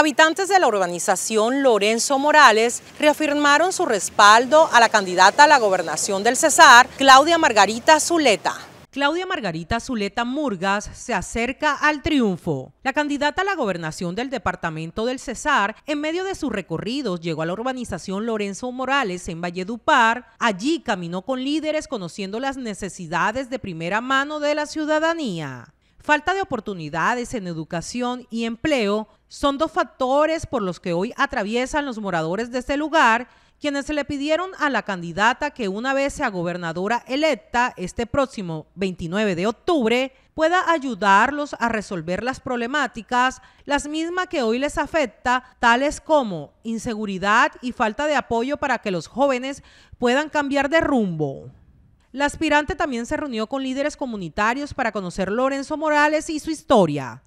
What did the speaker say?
Habitantes de la urbanización Lorenzo Morales reafirmaron su respaldo a la candidata a la gobernación del Cesar, Claudia Margarita Zuleta. Claudia Margarita Zuleta Murgas se acerca al triunfo. La candidata a la gobernación del departamento del Cesar, en medio de sus recorridos, llegó a la urbanización Lorenzo Morales en Valledupar. Allí caminó con líderes conociendo las necesidades de primera mano de la ciudadanía. Falta de oportunidades en educación y empleo son dos factores por los que hoy atraviesan los moradores de este lugar, quienes le pidieron a la candidata que una vez sea gobernadora electa este próximo 29 de octubre, pueda ayudarlos a resolver las problemáticas, las mismas que hoy les afecta, tales como inseguridad y falta de apoyo para que los jóvenes puedan cambiar de rumbo. La aspirante también se reunió con líderes comunitarios para conocer Lorenzo Morales y su historia.